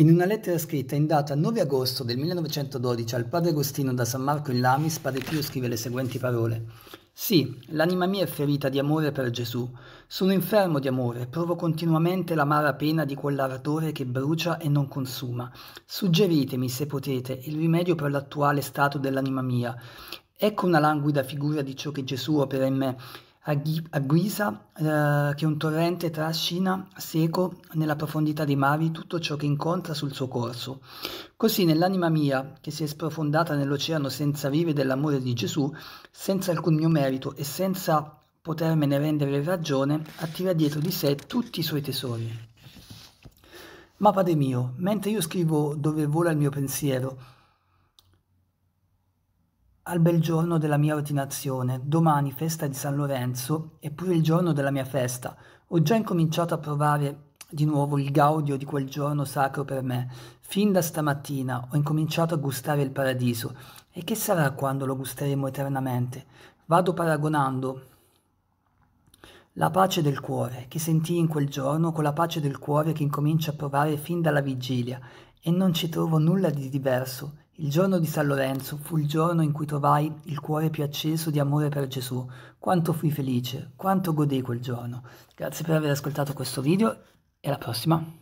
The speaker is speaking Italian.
In una lettera scritta in data 9 agosto del 1912 al padre Agostino da San Marco in Lamis, padre Pio scrive le seguenti parole. Sì, l'anima mia è ferita di amore per Gesù. Sono infermo di amore, provo continuamente l'amara pena di quell'ardore che brucia e non consuma. Suggeritemi, se potete, il rimedio per l'attuale stato dell'anima mia. Ecco una languida figura di ciò che Gesù opera in me a, ghi- a guisa eh, che un torrente trascina seco nella profondità dei mari tutto ciò che incontra sul suo corso. Così nell'anima mia, che si è sprofondata nell'oceano senza vive dell'amore di Gesù, senza alcun mio merito e senza potermene rendere ragione, attira dietro di sé tutti i suoi tesori. Ma Padre mio, mentre io scrivo dove vola il mio pensiero, al bel giorno della mia ordinazione, domani festa di San Lorenzo, è pure il giorno della mia festa. Ho già incominciato a provare di nuovo il gaudio di quel giorno sacro per me. Fin da stamattina ho incominciato a gustare il paradiso. E che sarà quando lo gusteremo eternamente? Vado paragonando la pace del cuore che sentii in quel giorno con la pace del cuore che incomincio a provare fin dalla vigilia e non ci trovo nulla di diverso il giorno di San Lorenzo fu il giorno in cui trovai il cuore più acceso di amore per Gesù. Quanto fui felice, quanto godei quel giorno. Grazie per aver ascoltato questo video e alla prossima.